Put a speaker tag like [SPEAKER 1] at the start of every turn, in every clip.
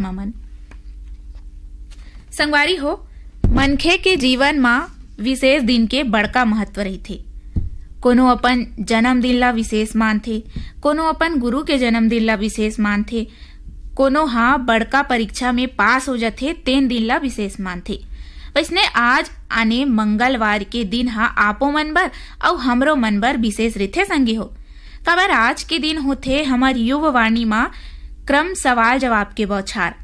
[SPEAKER 1] मन संगवारी हो मनखे के जीवन में विशेष दिन के बड़का महत्व रही थे कोनो अपन जन्मदिन ला विशेष मानथे कोनो अपन गुरु के जन्मदिन ला विशेष मानथे कोनो हा बड़का परीक्षा में पास हो जाते तेन दिन ला विशेष मानथे वैसने आज आने मंगलवार के दिन हा आपो मन बर और हमरो मन बर विशेष रिथे संगी हो काबर आज के दिन होते हमर युवा वाणी माँ क्रम सवाल जवाब के बौछार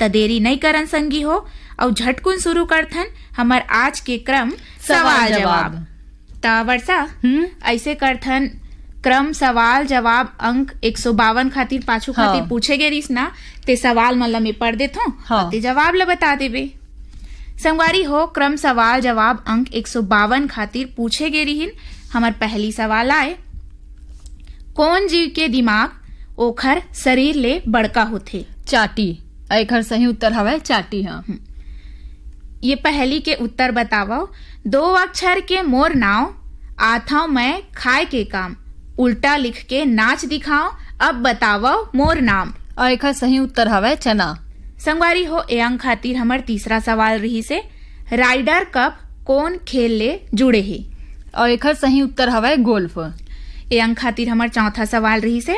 [SPEAKER 1] त देरी नहीं करन संगी हो और झटकुन शुरू करथन हमार आज के क्रम सवाल जवाब त वर्षा हम्म? ऐसे करथन क्रम सवाल जवाब अंक एक सौ बावन खातिर पाछू खातिर हाँ। पूछे गे रिस ना ते सवाल मतलब ला पढ़ देथो हाँ। ते जवाब ला बता देबे संगवारी हो क्रम सवाल जवाब अंक एक सौ बावन खातिर पूछे गे रिहिन हमार पहली सवाल आए कौन जीव के दिमाग ओखर शरीर ले बड़का होथे चाटी एखर सही उत्तर हवे चाटी हाँ हम्म। ये पहली के उत्तर बताओ दो अक्षर के मोर नाव आथा मैं खाए के काम उल्टा लिख के नाच दिखाओ अब बताओ मोर नाम एखर सही उत्तर हवे चना संगवारी हो ए अंक खातिर हमर तीसरा सवाल रही से राइडर कप कौन खेल ले जुड़े हे और एक सही उत्तर हवे गोल्फ ए अंक खातिर हमार चौथा सवाल रही से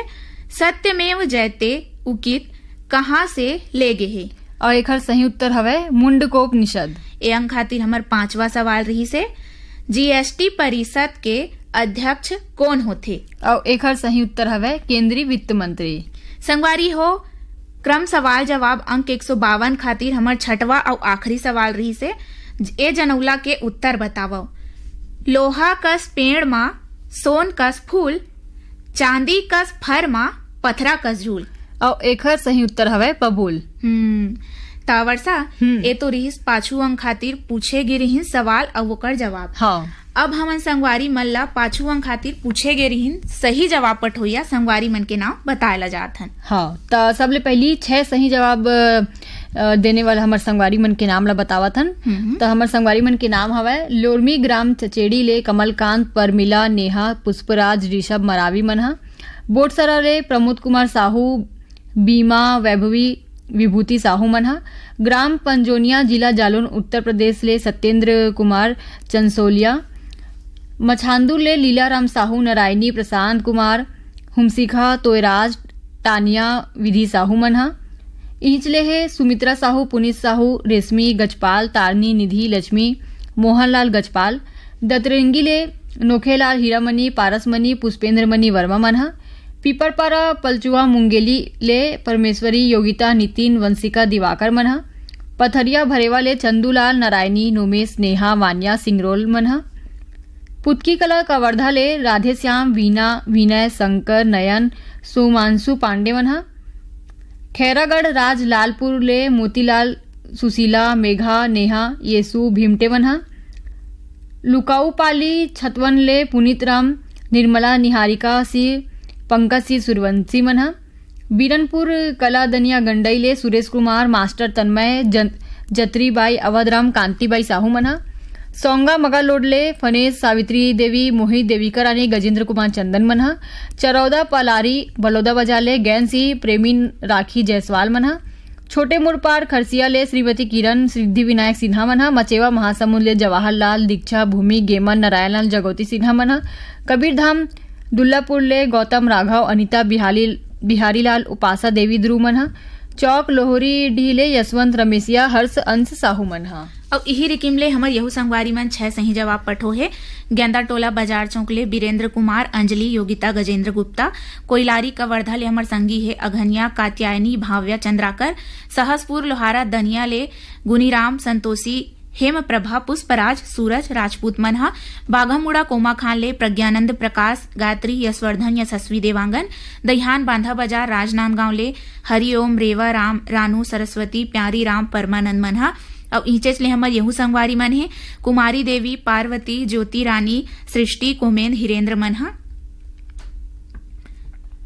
[SPEAKER 1] सत्यमेव जयते उकित कहाँ से ले गे है और एक सही उत्तर हवे ए अंक खातिर हमारे पांचवा सवाल रही से जीएसटी परिषद के अध्यक्ष कौन होते और एक सही उत्तर हवे केंद्रीय वित्त मंत्री संगवारी हो क्रम सवाल जवाब अंक एक सौ बावन खातिर हमार छठवा और आखिरी सवाल रही से ए जनौला के उत्तर बताओ लोहा कस पेड़ मा सोन कस फूल चांदी कस फर मा पथरा કઝરૂલ આવ એખર સહી ઉત્તર હવે પબૂલ હમ तावरसा ए तो रिहिस पाछू अंग खातिर पूछे गे रिहिन सवाल अब ओकर जवाब हाँ। अब हमन संगवारी मन ला पाछू अंग खातिर पूछे गे रिहिन सही जवाब पठोइया संगवारी मन के नाम बताए ला जात हन
[SPEAKER 2] हाँ तो सबले पहली छह सही जवाब देने वाला हमार संगवारी मन के नाम ला बतावथन हम्म। तो हमार संगवारी मन के नाम हवे लोरमी ग्राम चचेड़ी ले कमलकांत परमिला नेहा पुष्पराज ऋषभ मरावी मन हा बोटसरा रे प्रमोद कुमार साहू बीमा वैभवी विभूति साहू मन ग्राम पंजोनिया जिला जालौन उत्तर प्रदेश ले सत्येंद्र कुमार चंसोलिया मछांदू ले लीलाराम साहू नारायणी प्रशांत कुमार हुमसिखा तोयराज टानिया विधि साहू मन इंचले है सुमित्रा साहू पुनीत साहू रेशमी गजपाल तारनी निधि लक्ष्मी मोहनलाल गजपाल दतरंगी ले नोखेलाल हीरामणि पारसमणि पुष्पेंद्रमणि वर्मा मन ह पीपरपारा पलचुआ मुंगेली ले परमेश्वरी योगिता नितिन वंशिका दिवाकर मनह पथरिया भरेवा ले चंदूलाल नारायणी नोमेश नेहा वानिया सिंगरोल मनह पुतकी कला कवर्धा ले राधेश्याम वीना विनय शंकर नयन सुमांशु पांडे मनह खैरागढ़ राज लालपुर ले मोतीलाल सुशीला मेघा नेहा येसु भीमटे मनह लुकाऊपाली छतवन ले पुनीत राम निर्मला निहारिका सिंह पंकज सिंह सूर्यवंशी मन बिरनपुर कला दनिया गंडई ले सुरेश कुमार मास्टर तन्मय जत्री बाई अवधराम कांतिबाई साहू मन सौंगा मगालोड फनेश सावित्री देवी मोहित देवीकर आणि गजेंद्र कुमार चंदन मन चरौदा पलारी बलौदा बजाले गैन सिंह प्रेमी राखी जयसवाल मन छोटे मुरपार खरसिया ले श्रीमती किरण सिद्धि विनायक सिन्हा मन मचेवा महासमुंद ले जवाहरलाल दीक्षा भूमि गेमन नारायणलाल जगोती सिन्हा मन कबीरधाम दुल्लापुर ले गौतम राघव अनिता बिहाली बिहारीलाल उपासा देवी ध्रुव मन चौक लोहरी
[SPEAKER 1] ढीले यशवंत रमेशिया हर्ष अंश साहू मन और यही रिकिम ले हमर यहू संगवारी मन छह सही जवाब पठो है गेंदा टोला बाजार चौक ले बीरेंद्र कुमार अंजलि योगिता गजेंद्र गुप्ता कोइलारी कवर्धा ले हमर संगी है अघनिया कात्यायनी भाव्या चंद्राकर सहसपुर लोहारा दनिया ले गुनीराम संतोषी हेम प्रभा पुष्पराज सूरज राजपूत मनहा बाघामुड़ा कोमा खानले प्रज्ञानंद प्रकाश गायत्री यशवर्धन यशस्वी देवांगन दहान बांधा बाजार ले हरिओम रेवा राम रानू सरस्वती प्यारी राम परमानंद मनहा अब ईचेच ले हमारे यहू संगवारी मन है कुमारी देवी पार्वती ज्योति रानी सृष्टि कोमेन हिरेंद्र मनहा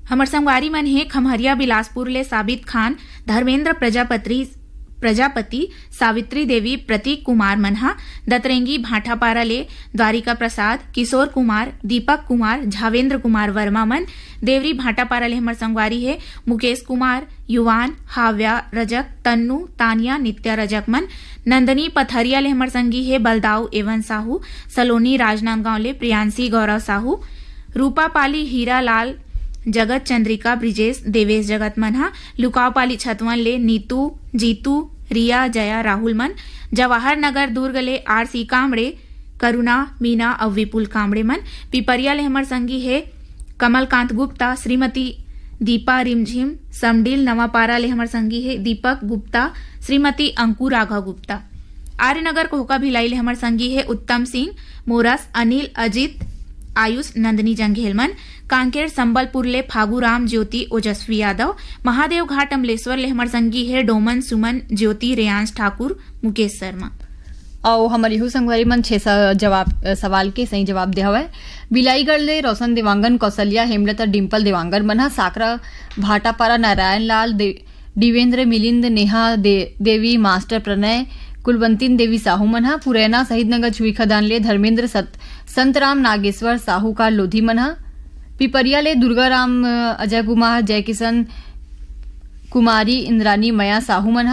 [SPEAKER 1] हमारे संगवारी मन हे खमहरिया बिलासपुर ले साबित खान धर्मेंद्र प्रजापति प्रजापति सावित्री देवी प्रतीक कुमार मन्हा भाटापारा ले द्वारिका प्रसाद किशोर कुमार दीपक कुमार झावेंद्र कुमार वर्मा मन देवरी ले हमर संगवारी है मुकेश कुमार युवान हाव्या रजक तन्नू तानिया नित्या रजक मन नंदनी पथरिया ले हमर संगी है बलदाऊ एवं साहू सलोनी राजनांदगांव ले प्रियांशी गौरव साहू रूपा पाली हीरा लाल जगत चंद्रिका ब्रिजेश देवेश जगत मन्हा पाली छतवन ले नीतू जीतू रिया जया राहुलमन जवाहर नगर दुर्गले आर सी कामड़े करुणा मीना और विपुल कामड़े मन पिपरिया हमर संगी है कमलकांत गुप्ता श्रीमती दीपा रिमझिम समडील नवापारा ले हमर संगी है दीपक गुप्ता श्रीमती अंकुर राघव गुप्ता आर्यनगर कोहका भिलाई ले हमर संगी है उत्तम सिंह मोरस अनिल अजीत आयुष नंदनी जंगेलमन कांकेर संबलपुर ले राम ज्योति ओजस्वी यादव महादेव घाट अमलेश्वर ले हमर संगी है डोमन सुमन ज्योति रेयांश ठाकुर मुकेश शर्मा
[SPEAKER 2] और हमर यू संगवारी मन छः जवाब सवाल के सही जवाब दे हवे बिलाईगढ़ ले रोशन देवांगन कौशल्या हेमलता डिम्पल देवांगन मन साकरा भाटापारा नारायण लाल देवेंद्र मिलिंद नेहा दे, देवी मास्टर प्रणय कुलवंतीन देवी साहू मन पुरैना शहीदनगर छुई खदान ले धर्मेंद्र सत संतराम नागेश्वर साहू का लोधी मन पिपरिया ले दुर्गाराम अजय कुमार जयकिशन कुमारी इंद्रानी मया साहू मन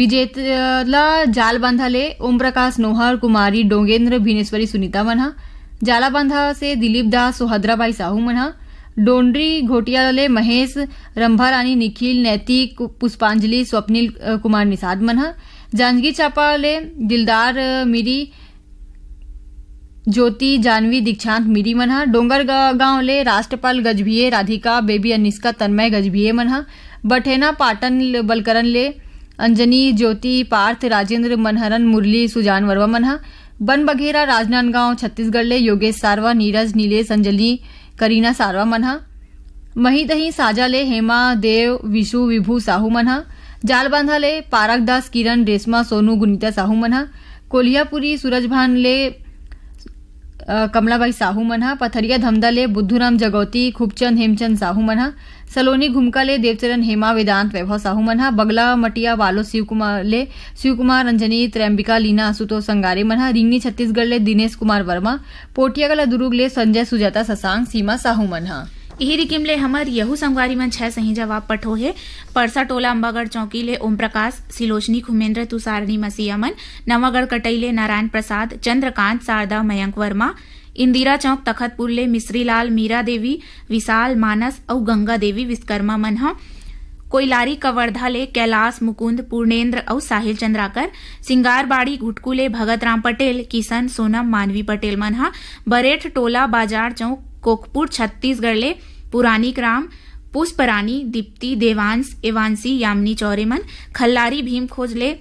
[SPEAKER 2] बीजेतला जाल बांधा ले ओम प्रकाश नोहर कुमारी डोंगेंद्र भीनेश्वरी सुनीता मना जालाबांधा से दिलीप दास सोहद्राबाई साहू मनहा डोंडरी घोटियाले महेश रंभारानी निखिल नैति पुष्पांजलि स्वप्निल कुमार निषाद मन जांजगीर चापा ले दिलदार मिरी ज्योति जानवी दीक्षांत मिरी मनहा गांव ले राष्ट्रपाल गजभिये राधिका बेबी अनिस्का तन्मय गजभिये मनहा बठेना पाटन बलकरन ले अंजनी ज्योति पार्थ राजेंद्र मनहरन मुरली सुजान वर्मा मनहा बन बघेरा राजनांदगांव छत्तीसगढ़ ले योगेश सारवा नीरज नीले अंजलि करीना सारवा मन्हा मही दही साजा ले हेमा देव विशु विभू साहू जालबांधा ले पारकदास किरण रेशमा सोनू गुनीता साहू मन्हा कोल्हापुरी ले कमलाबाई साहू मन पथरिया धमदा ले बुद्धूराम जगौती खूबचंद हेमचंद साहू मन सलोनी घुमका ले देवचरण हेमा वेदांत वैभव साहू मन बगला मटिया वालो शिव कुमार ले शिव कुमार रंजनी त्रैम्बिका लीना आशुतोष संगारे मन रिंगनी छत्तीसगढ़ ले दिनेश कुमार वर्मा पोटियागला दुर्ग ले संजय सुजाता ससांग सीमा
[SPEAKER 1] साहू मन हा रिकिम ले हमर यहू संगवारी मन छह सही जवाब पठो है परसा टोला अम्बागढ़ चौकी ले ओम प्रकाश सिलोचनी खुमेंद्र तुसारणी मसीह अमन नवागढ़ कटई ले नारायण प्रसाद चंद्रकांत शारदा मयंक वर्मा इंदिरा चौक तखतपुर ले मिश्रीलाल मीरा देवी विशाल मानस और गंगा देवी विश्वकर्मा मन ह कोयलारी कवर्धा ले कैलाश मुकुंद पूर्णेन्द्र और साहिल चंद्राकर सिंगारबाड़ी घुटकू ले भगत राम पटेल किशन सोनम मानवी पटेल मन हा बरेठ टोला बाजार चौक कोकपुर छत्तीसगढ़ ले पुरानी ग्राम पुष्परानी दीप्ति देवांश एवांसी यामिनी चौरेमन खल्लारी भीम खोजले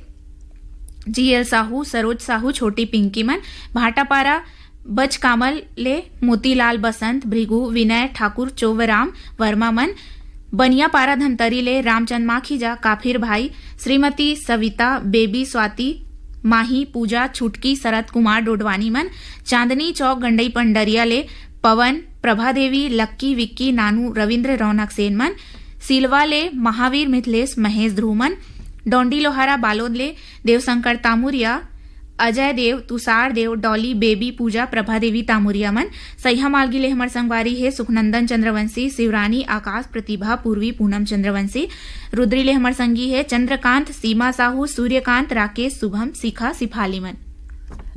[SPEAKER 1] जीएल साहू सरोज साहू छोटी पिंकी मन भाटापारा बचकामल ले मोतीलाल बसंत भृगु विनय ठाकुर चोवराम वर्मा मन बनिया पारा धनतरी ले रामचंद माखीजा काफिर भाई श्रीमती सविता बेबी स्वाति माही पूजा छुटकी शरद कुमार डोडवानी मन चांदनी चौक गंडई पंडरिया ले पवन प्रभा देवी लक्की विक्की नानू रविंद्र रौनक सेनमन सिलवाले महावीर मिथिलेश महेश ध्रुमन डोंडी लोहारा बालोदले देवशंकर तामुरिया अजय देव तुषार देव डॉली बेबी पूजा प्रभा देवी मन सैहा मालगी ले हमार संगवारी है सुखनंदन चंद्रवंशी शिवरानी आकाश प्रतिभा पूर्वी पूनम चंद्रवंशी रुद्री ले हमार संगी है चंद्रकांत सीमा साहू सूर्यकांत राकेश शुभम शिखा सिफालीमन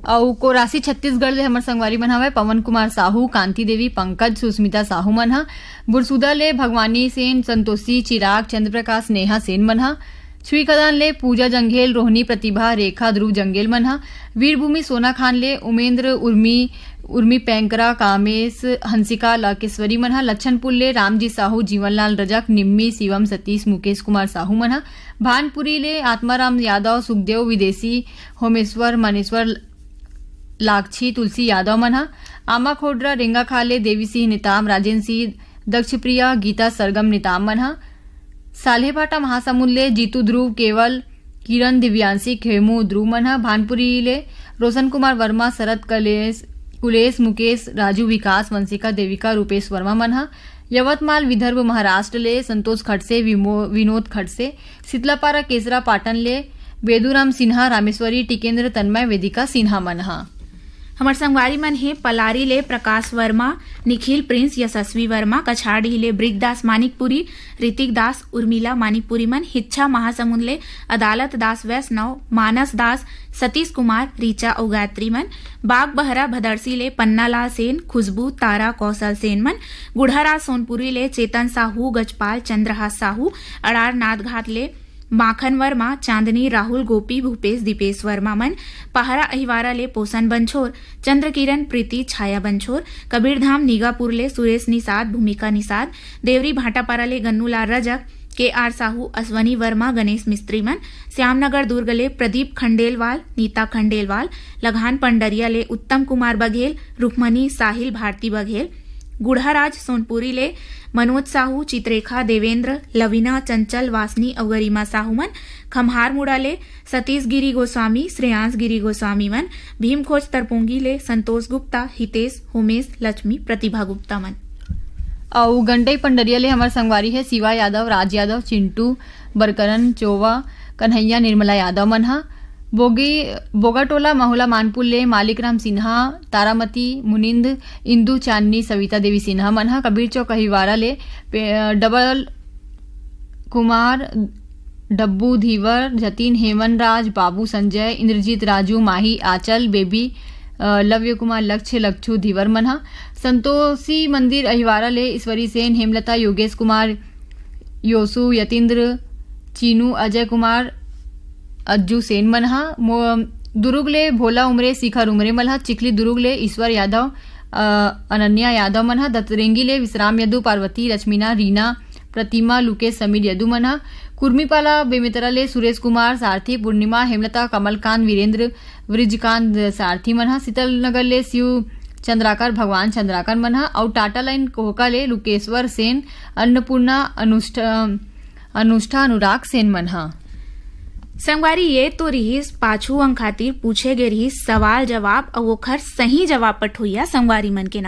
[SPEAKER 1] अउ को छत्तीसगढ़ ले हमर संगवारी मन हवय पवन कुमार साहू कांति देवी पंकज सुस्मिता
[SPEAKER 2] साहू मन ह बुरसुदा ले भगवानी सेन संतोषी चिराग चंद्रप्रकाश नेहा सेन मन ह छुई ले पूजा जंगेल रोहिणी प्रतिभा रेखा ध्रुव जंगेल मन ह वीरभूमि सोना खान ले उमेंद्र उर्मी उर्मी पैंकरा कामेश हंसिका लाकेश्वरी मनहा लक्षणपुर ले रामजी साहू जीवनलाल रजक निम्मी शिवम सतीश मुकेश कुमार साहू मनहा भानपुरी ले आत्माराम यादव सुखदेव विदेशी होमेश्वर मनेश्वर लाक्षी तुलसी यादव मन आमा खोडरा रेंगा खाले देवी सिंह निताम राजेन्द्र सिंह दक्षप्रिया गीता सरगम निताम मन्हा सालेभाटा ले जीतू ध्रुव केवल किरण दिव्यांशी खेमू ध्रुव भानपुरी ले रोशन कुमार वर्मा शरद कलेश कुलेश मुकेश राजू विकास वंशिका देविका रूपेश वर्मा मन यवतमाल विदर्भ ले संतोष खडसे विनोद खडसे शीतलापारा केसरा ले बेदूराम सिन्हा रामेश्वरी टिकेंद्र तन्मय वेदिका सिन्हा
[SPEAKER 1] मन्हा हमार संगवारी मन हे पलारी ले प्रकाश वर्मा निखिल प्रिंस यशस्वी वर्मा कछाड़ी ले ब्रिजदास मानिकपुरी ऋतिक दास उर्मिला मानिकपुरी मन हिच्छा महासमुंद ले अदालत दास वैष्णव मानस दास सतीश कुमार ऋचा और गायत्री मन बाग बहरा भदरसी ले पन्नालाल सेन खुशबू तारा कौशल सेन मन गुढ़हरा सोनपुरी ले चेतन साहू गजपाल चंद्रहा साहू अड़ार नाथघाट ले माखन वर्मा चांदनी राहुल गोपी भूपेश दीपेश वर्मा मन पहरा अहिवारा ले पोषण बंछोर चंद्रकिरण प्रीति छाया बंछोर कबीरधाम निगापुर ले सुरेश निषाद भूमिका निषाद देवरी भाटापारा ले गन्नूलाल रजक के आर साहू अश्वनी वर्मा गणेश मिस्त्री मन श्यामनगर दुर्ग ले प्रदीप खंडेलवाल नीता खंडेलवाल लघान पंडरिया ले उत्तम कुमार बघेल रुक्मणी साहिल भारती बघेल गुढ़ाराज सोनपुरी ले मनोज साहू चित्रेखा देवेंद्र लवीना चंचल वासनी अवगरिमा मन खम्हार मुड़ा ले सतीश गिरी गोस्वामी श्रेयांस गिरी गोस्वामी मन भीम खोज तरपोंगी ले संतोष गुप्ता हितेश होमेश लक्ष्मी प्रतिभा गुप्ता मन
[SPEAKER 2] आऊ गंडई पंडरिया ले हमारे संगवारी है शिवा यादव राज यादव चिंटू बरकरन चोवा कन्हैया निर्मला यादव मन हा बोगी बोगाटोला माहुला मानपुल्ले मालिकराम सिन्हा तारामती मुनिंद इंदू चांदनी सविता देवी सिन्हा मन कबीर चौक अहिवारा ले डबल कुमार डब्बू धीवर जतीन हेमनराज बाबू संजय इंद्रजीत राजू माही आचल बेबी लव्य कुमार लक्ष्य लक्षु धीवर मना संतोषी मंदिर अहिवारा ले ईश्वरी सेन हेमलता योगेश कुमार योसु यतिन्द्र चीनू अजय कुमार अज्जू सेन मल्हा दुरुगले भोला उमरे शिखर उमरे मल्हा चिखली दुरुगले ईश्वर यादव अनन्या यादव मन्हा दत्तरेंगीले विश्राम यदु पार्वती रश्मिना रीना प्रतिमा लुकेश समीर यदु मन्हा कुर्मीपाला ले सुरेश कुमार सारथी पूर्णिमा हेमलता कमलकांत वीरेंद्र वृजकांत सारथी नगर ले शिव चंद्राकर भगवान चंद्राकर मनहा और टाटा लाइन कोहकाले लुकेश्वर सेन अन्नपूर्णा अनुष्ठा अनुराग सेन मन्हा
[SPEAKER 1] संगवारी ये तो रहीस पाछू अंग खातिर पूछे गे रहीस सवाल जवाब और वो खर सही जवाब पठोया संगवारी मन के नाम